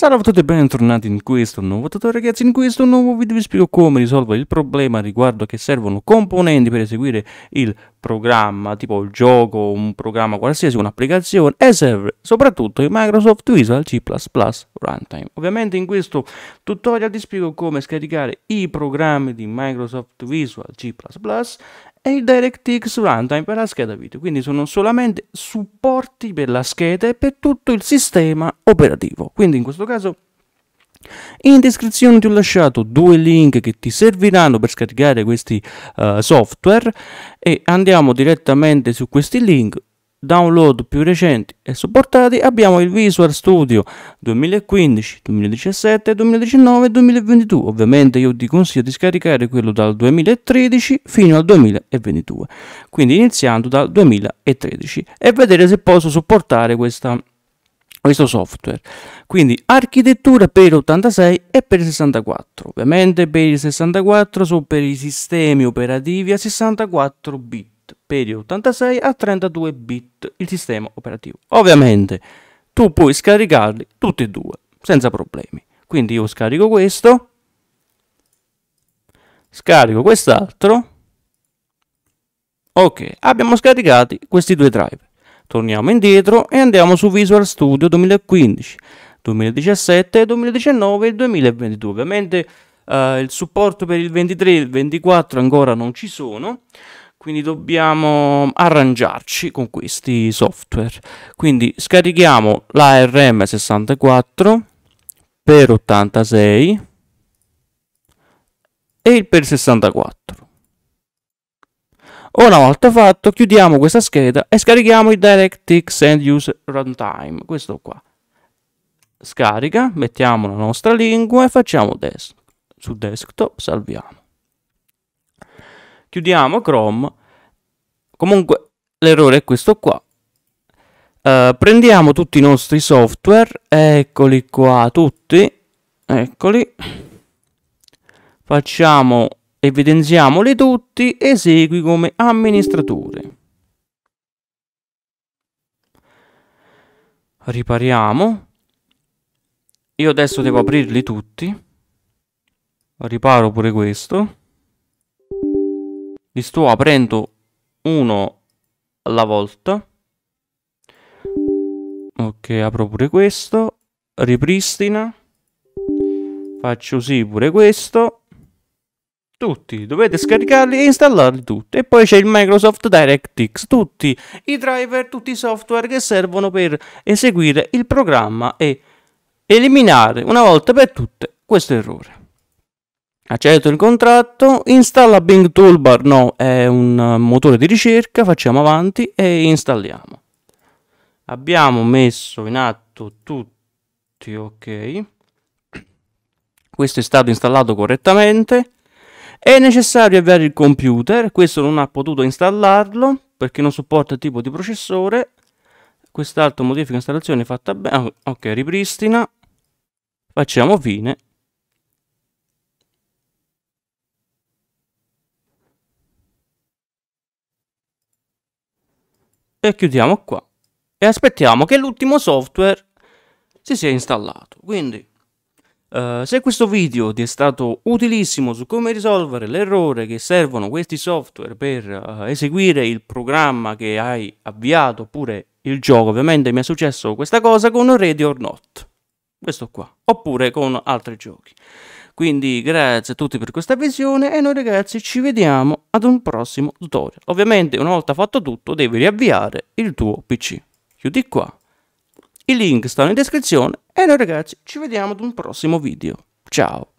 Salve a tutti e bentornati in questo nuovo tutorial ragazzi, in questo nuovo video vi spiego come risolvere il problema riguardo che servono componenti per eseguire il programma, tipo il gioco, un programma qualsiasi, un'applicazione, e serve soprattutto il Microsoft Visual C++ Runtime. Ovviamente in questo tutorial ti spiego come scaricare i programmi di Microsoft Visual C++ e il DirectX Runtime per la scheda video, quindi sono solamente supporti per la scheda e per tutto il sistema operativo. Quindi in questo caso in descrizione ti ho lasciato due link che ti serviranno per scaricare questi uh, software e andiamo direttamente su questi link download più recenti e supportati abbiamo il Visual Studio 2015, 2017, 2019 e 2022 ovviamente io ti consiglio di scaricare quello dal 2013 fino al 2022 quindi iniziando dal 2013 e vedere se posso supportare questa questo software quindi architettura per 86 e per 64 ovviamente per il 64 sono per i sistemi operativi a 64 bit per il 86 a 32 bit il sistema operativo ovviamente tu puoi scaricarli tutti e due senza problemi quindi io scarico questo scarico quest'altro ok abbiamo scaricati questi due drive Torniamo indietro e andiamo su Visual Studio 2015, 2017, 2019 e 2022. Ovviamente eh, il supporto per il 23 e il 24 ancora non ci sono quindi dobbiamo arrangiarci con questi software. Quindi scarichiamo l'ARM 64 per 86 e il per 64. Una volta fatto, chiudiamo questa scheda e scarichiamo il DirectX End Use Runtime, questo qua. Scarica, mettiamo la nostra lingua e facciamo desk. su desktop, salviamo. Chiudiamo Chrome. Comunque l'errore è questo qua. Uh, prendiamo tutti i nostri software, eccoli qua tutti, eccoli. Facciamo evidenziamoli tutti, esegui come amministratore. Ripariamo. Io adesso devo aprirli tutti. Riparo pure questo. Li sto aprendo uno alla volta. Ok, apro pure questo. Ripristina. Faccio sì pure questo tutti, dovete scaricarli e installarli tutti. E poi c'è il Microsoft DirectX, tutti i driver, tutti i software che servono per eseguire il programma e eliminare una volta per tutte questo errore. Accetto il contratto, installa Bing Toolbar, no, è un motore di ricerca, facciamo avanti e installiamo. Abbiamo messo in atto tutti, ok. Questo è stato installato correttamente è necessario avviare il computer, questo non ha potuto installarlo perché non supporta il tipo di processore. Quest'altro modifica installazione fatta bene. Ah, ok, ripristina. Facciamo fine. E chiudiamo qua. E aspettiamo che l'ultimo software si sia installato. Quindi Uh, se questo video ti è stato utilissimo su come risolvere l'errore che servono questi software per uh, eseguire il programma che hai avviato oppure il gioco, ovviamente mi è successo questa cosa con Ready or Not, questo qua, oppure con altri giochi. Quindi grazie a tutti per questa visione e noi ragazzi ci vediamo ad un prossimo tutorial. Ovviamente una volta fatto tutto devi riavviare il tuo PC. Chiudi qua i link stanno in descrizione e noi ragazzi ci vediamo ad un prossimo video. Ciao!